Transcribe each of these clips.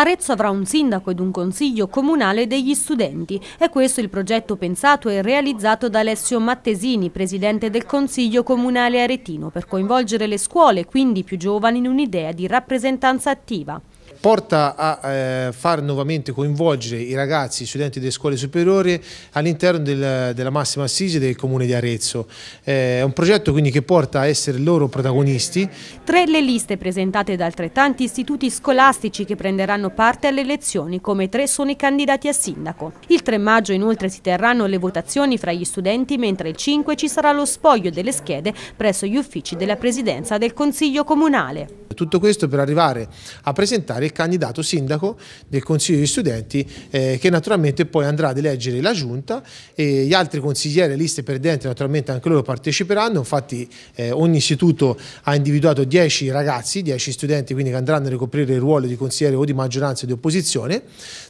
Arezzo avrà un sindaco ed un consiglio comunale degli studenti. È questo il progetto pensato e realizzato da Alessio Mattesini, presidente del Consiglio Comunale Aretino, per coinvolgere le scuole, quindi più giovani, in un'idea di rappresentanza attiva porta a eh, far nuovamente coinvolgere i ragazzi, studenti delle scuole superiori all'interno del, della massima assise del comune di Arezzo. Eh, è un progetto quindi che porta a essere loro protagonisti. Tre le liste presentate da altrettanti istituti scolastici che prenderanno parte alle elezioni, come tre sono i candidati a sindaco. Il 3 maggio inoltre si terranno le votazioni fra gli studenti, mentre il 5 ci sarà lo spoglio delle schede presso gli uffici della Presidenza del Consiglio Comunale. Tutto questo per arrivare a presentare il candidato sindaco del Consiglio di Studenti eh, che naturalmente poi andrà ad eleggere la Giunta e gli altri consiglieri e liste perdenti naturalmente anche loro parteciperanno, infatti eh, ogni istituto ha individuato 10 ragazzi, 10 studenti quindi che andranno a ricoprire il ruolo di consigliere o di maggioranza o di opposizione.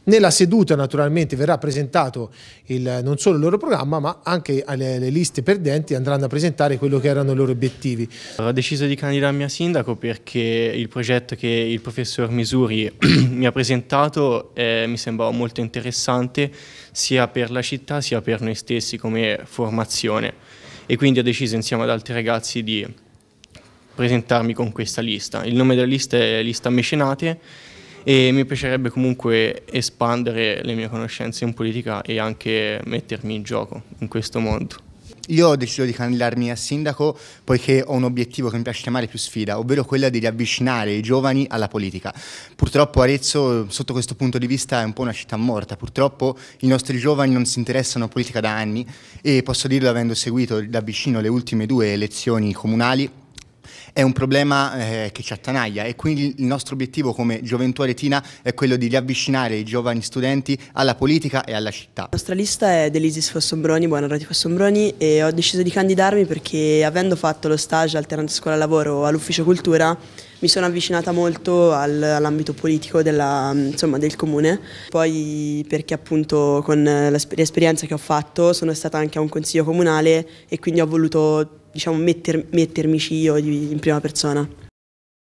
Nella seduta naturalmente verrà presentato il, non solo il loro programma ma anche alle, le liste perdenti andranno a presentare quello che erano i loro obiettivi. Ho deciso di candidarmi a sindaco perché il progetto che il professor Misura cui mi ha presentato eh, mi sembrava molto interessante sia per la città sia per noi stessi come formazione e quindi ho deciso insieme ad altri ragazzi di presentarmi con questa lista. Il nome della lista è Lista Mecenate e mi piacerebbe comunque espandere le mie conoscenze in politica e anche mettermi in gioco in questo mondo. Io ho deciso di candidarmi a sindaco poiché ho un obiettivo che mi piace chiamare più sfida, ovvero quella di riavvicinare i giovani alla politica. Purtroppo Arezzo, sotto questo punto di vista, è un po' una città morta. Purtroppo i nostri giovani non si interessano a politica da anni e posso dirlo avendo seguito da vicino le ultime due elezioni comunali è un problema eh, che ci attanaglia e quindi il nostro obiettivo come Gioventù Aretina è quello di riavvicinare i giovani studenti alla politica e alla città. La nostra lista è dell'Isis Fossombroni, Buonarroti Fossombroni e ho deciso di candidarmi perché avendo fatto lo stage alternante scuola-lavoro all'ufficio cultura mi sono avvicinata molto all'ambito politico della, insomma, del comune, poi perché appunto con eh, l'esperienza che ho fatto sono stata anche a un consiglio comunale e quindi ho voluto diciamo, metter, mettermici io in prima persona.